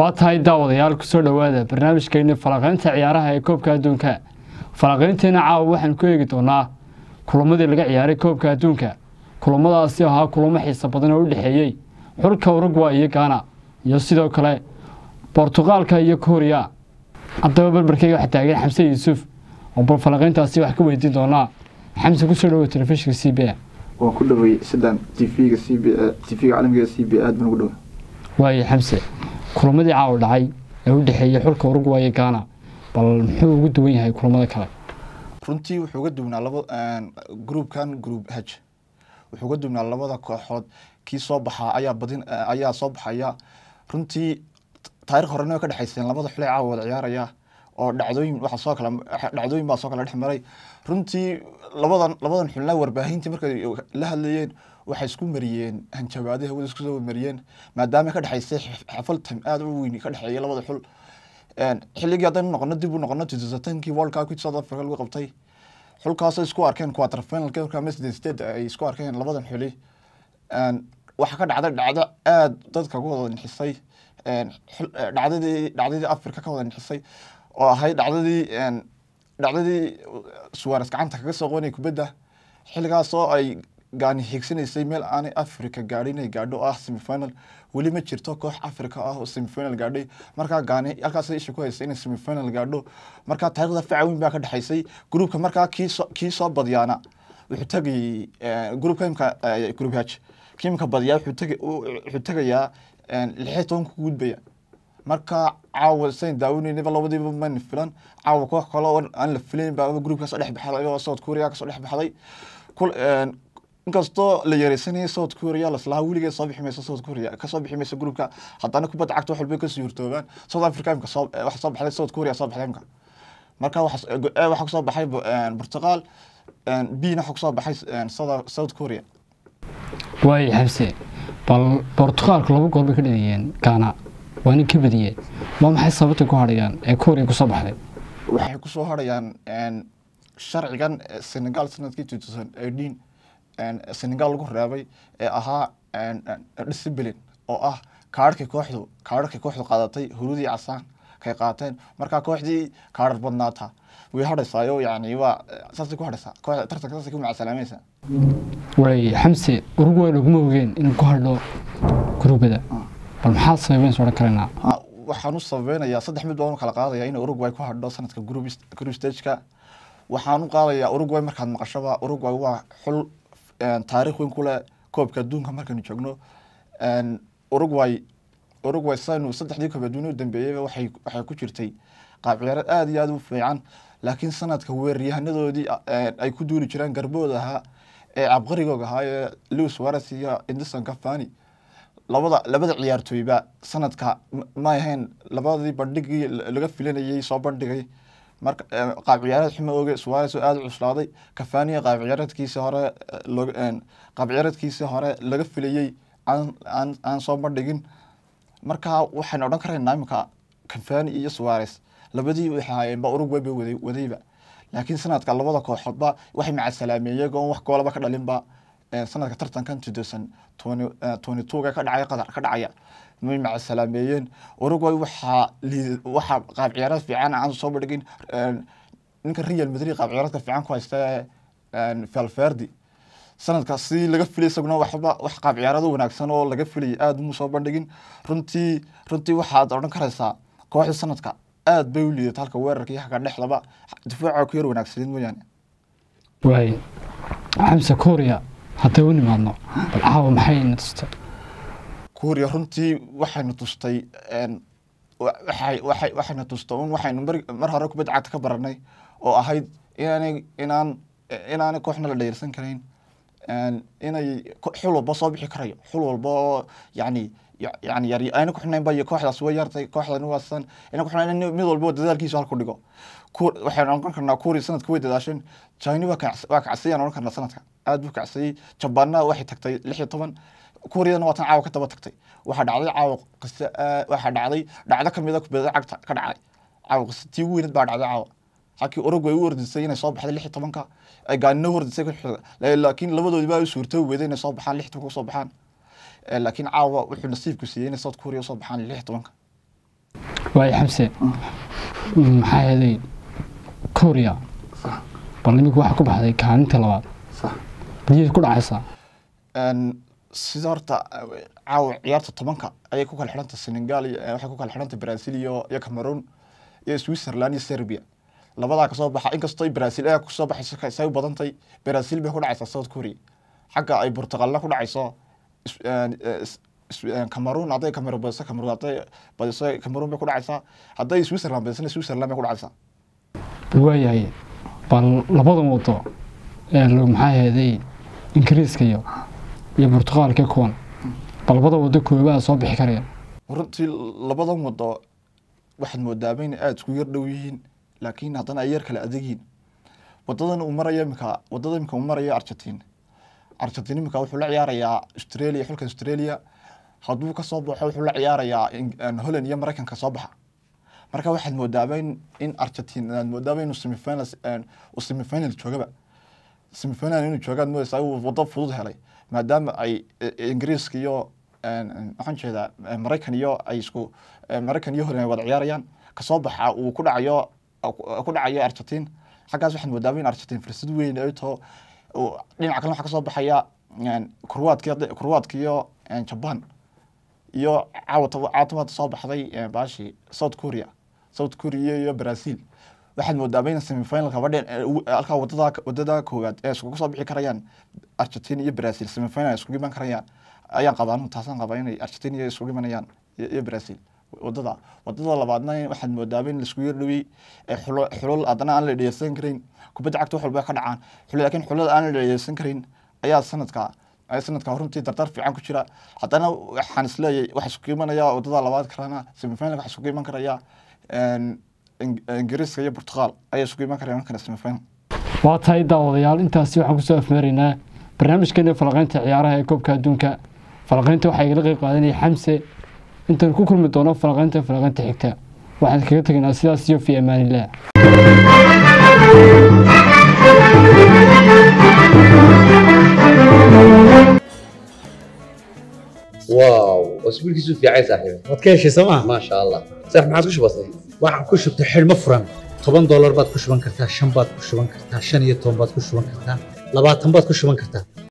waa tahay daawadayaal kusoo dhowaada barnaamijkeenni falaqaynta ciyaaraha ee koobka adduunka falaqaynteenna caawa waxaan ku eegi doonaa kulamadii laga ciyaaray koobka adduunka kulamadaasi ahaa kulamo xiisa badan oo u dhexeeyey xulka urugwa iyo gaana iyo sidoo kale bortuqaalka iyo kooriya haddaba barbarkeyga waxaa taagan xamse yuusuf oo bal falaqayntaasi wax ka weydiin doonaa xamse kusoo dhowa telefishinka c b a waa ku dhowey sidaan tvga cb tvga caalamiga c b aad baan ugu dhowa waaye xamse kulamadii caawa dhacay ee u dhexeeyay xulka uruguay ee gaana bal muxuu ugu duwan yahay kulamada kale runtii wuxuu uga duwnaa laba gruubkan gruub haj wuxuu uga duwnaa labada kooxood kii soo baxaa ayaa badin ayaa soo baxaya runtii taarikh horena way ka dhexayseen labada xule caawa wada ciyaaraya oo dhacdooyin waxa soo baa soo kala dhex maray runtii labadan labadan xubnaa warbaahintii markay la hadlayeen waxay isku mariyeen hanjabaadii hawada isku soo mariyeen maadaama ka dhexaysay xafal tam aad u weyn ka dhexeeya labada xul xilligii haddaynu noqono dib u noqono todosatankii world cup south africa lagu qabtay xulkaasay isku arkeen quarter finalka markaa mesden state ay isku arkeen labadan xuli waxa ka dhacday dhacdo aad dadka ku nixisay dhacdadii dhacdadii africa ka wada nixisay oo ahayd dhacdadii dhacdadii suwares gacanta kaga soo qonay kubadda xilligaas ay gaani hiigsanaysay meel aanay africa gaadhin inay gaadho oo ah semifinal weli ma jirto koox africa ah oo semifinal gaadhay markaa gaani halkaas isha ku haysay inay semifinal gaadho markaa taariikhda faca weyn baa ka dhexaysay gruubka markaa kiiso kii soo badyaana wuxuu tegay gruubka imka gruubhaj kii imka wuxuu tegay wuxuu tegayaa lixii tobanka gudbaya marka caawa sayn daawinayniba labadiiba man filan caawa koox kale oo aan la filayn baa groupka dhex baxday ayagoo south korea kasoo dhex baxday inkastoo la yareysanayay south korea laslahaa weligeed soo bixi south korea kasoo bixi groupka haddana kubadda cagta wax walba kasoo hortoobaan south africa imka soo eh, soo baxday south korea soo baxday imka marka waxa eh, eh, kusoo baxay portugal bina waxa kusoo baxay south korea waay xabse bal portugalka laba gool ka dheliyeen gaana waa nin ka badiye ma maxay sababta ku hadhayaan ee koriya kusoo baxday waxay kusoo hadhayaan sharcigan e, senegal sanadkii n senegal lagu reebay ee ahaa disciblin oo ah kaararkii kooxdu kaararkii kooxdu qaadatay hurudii casaan kay qaateen markaa kooxdii kaarar badnaata way hadhaysaayo yani waa saasay ku hadhaysaa kooxda tartanka saasay ku macasalaamaysaa way xamse uruguay laguma ogeen inuu ku hadho kurubada bal maxaa sababay insu odhan karaynaa ah, waxaan u ku hadho sanadka group stage-ka waxaan u qaadayaa Uruguay markaad maqashaba Uruguay waa xul taariikh weyn ku leh koobka adduunka markaynu joogno Uruguay Uruguay saynu saddexdii koob adduunyada u waxay ku jirtay qaab ciyaarad aad iyo aad u fiican laakiin sanadka weeraryahannadoodii ay ku duuli jireen garbooda ahaa ee cabqarigooga ahaa ee Luis Suarez iyo Edinson Cavani labada labada ciyaartooyba sanadka ma ahayn labadii bandhigii laga filanayay soo bandhigay marka eh, qaab ciyaareed xuma oge suwares aada u cuslaaday kafaniya qaab ciyaareedkiisii hore eh, eh, qaab ciyaareedkiisii hore laga filayey aan aan aan soo bandhigin marka waxaynu odhan karaynaa iminka kafani iyo suwares labadii waxay haayeen ba urugway wadayba laakiin sanadka labada kooxoodba waxay macasalaameeyeen oon wax goolaba ka dhalinba sanadka tartankan ka dhacay qatar ka dhacaya may macasalaameeyeen uruguay waxaa waxaa qaab ciyaaraad fiican aan soo bandhigin ninka real madrid qaab ciyaaraadka fiican ku haysta valverdi sanadka si laga filay isaguna waxba wax qaab ciyaarado wanaagsan oo laga filayay aada muu soo bandhigin runtii runtii waxaad odhan karaysaa kooxda sanadka aada bay u liidata halka weerarka iyo halka dhexdaba difaaca ku yar wanaagsaneed mooyaane waay xamse korea هتوني معنا بالعاوة محين نتست كوريا هنتي وحي نتستي ان وحي وحي وحي نتستون وحي نمر مرها ركبت عاد كبرني واهيد يعني انان انان كوحنا لديرسن كرين ان انا حلو بصوبي حكري حلو البو يعني yani yar ayna ku xidhnaynba iyo kooxdaas way yartay kooxdani waa san ku xidhnayn in mid walba dadaalkiisu halku dhigo waxaynu oran karnaa kuuri sanadka way dadaasheen china waa kacsiya aan oran karnaa sanadka aad buu kacsiyey jabaanna waxay tagtay lix iyo toban kuuriyadana waa tan caawa ka daba tagtay waxaa dhacday caawa qisa waxaa dhacday dhacdo kamid a ah kubadada cagta ka dhacday caawa qisa tii ugu weynad baa dhacday caawa halkii Uruguay u ordisay inay soo baxday 16 ay gaanina hordisay laakiin labadoodii baa u suurtoobi weeyday inay soo baxaan 16 ka soo baxaan Eh, laakiin caawa wuxuu nasiibku siiyey inay south korea usoo baxaan lix tobanka waay xamse maxaa heeday korea bal iminka waxaa ku baxday kaalinta labaad biyay ku dhacaysaa sida horta caawa ciyaarta tobanka ayay ku kala xidhanta senegal iyo eh, waxay ku kala xidhanta brazil iyo iyo cameroon iyo switzerland iyo serbia labadaa kasoo baxa inkastoo brazil ayaa kusoo baxaysa say u badantay brazil bay ku dhacaysaa south korea xagga ay burtaqalna ku dhacayso cameroon hadday camero badiso badiso cameroon bay ku dhacaysaa hadday switzerland badisana switzerland bay ku dhacaysaa waayahay bal labadan wado maxaa aheeday ingiriiska iyo iyo burtuqaalka kuwan bal labada wado koobaha soo bixi karayaan runtii labadan wado waxaad moodaaba inay aada isku yar dhow yihiin laakiin haddana ay yar kale adegyihin wadadan uu maraya imika wadada imika uu maraya argentina argentin iminka wuxuu la ciyaarayaa australia xulka australia haduu kasoo baxo wuxuu la ciyaarayaa holland iyo maraykan kasoo baxa marka waxaad moodaaba in argentin aad moodaaba inuu semifinal uu semifinal joogaba semifinal inuu joogaad moodaysaa uu wado fudud helay maadaama ay e, e, ingiriiska iyo maxaan jeedaa e, maraykan iyo ay isku maraykan iyo holland ay wada ciyaarayaan kasoo baxa uu ku dhacayo ku dhacayo argentin xaggaas waxaad moodaaba in argentin fursad weyn ay too dhinaca kale waxaa kasoo baxaya kurwaadkiyo jaban iyo caawata soo baxday bashi south korea south korea iyo brazil waxaad moodaa in semifinalka badhe alkaa wadada wadada koowaad ee iskugu soo bixi karayaan argentina iyo brazil semifinal isugu iman karayaan ayaan qabaan taasaan qabaa inay argentina iskugu imanayaan iyo brazil wadada wadada labaadna waxaad moodaaba in laisku yardhawey xulal adana aan la dheyeysan karayn kubadda cagta wax walba ka dhacaan lakiin xulal aan la dheyeysan karayn ayaa sanadka sanadka runtii dardar fiican ku jira haddana waxaan isleeyahy waxa isku imanaya wadada labaad karana semifinalka waxa isku iman karaya ingiriiska iyo portugal ayaa isku iman karaya markana semifinal waa tahay daawadayaal intaasi waxaan kusoo afmeeraynaa barnaamijkeena falaqaynta ciyaaraha ee koobka adduunka falaqaynta waxaa igala qayb qaadanaya xamse intaan ku kulmi doono falaqaynta falaqaynta xigta waxaan kaga tegaynaa sidaas iyo fi amaanillaah واو اسبوع كيسو في عيسى حبيبي ما تكيش سما ما شاء الله صح ما عادش بسيط waxaan ku shubtay xilmo furan toban doolar baad ku shuban kartaa shan baad ku shuban kartaa shan iyo toban baad ku shuban kartaa labaatan baad ku shuban kartaa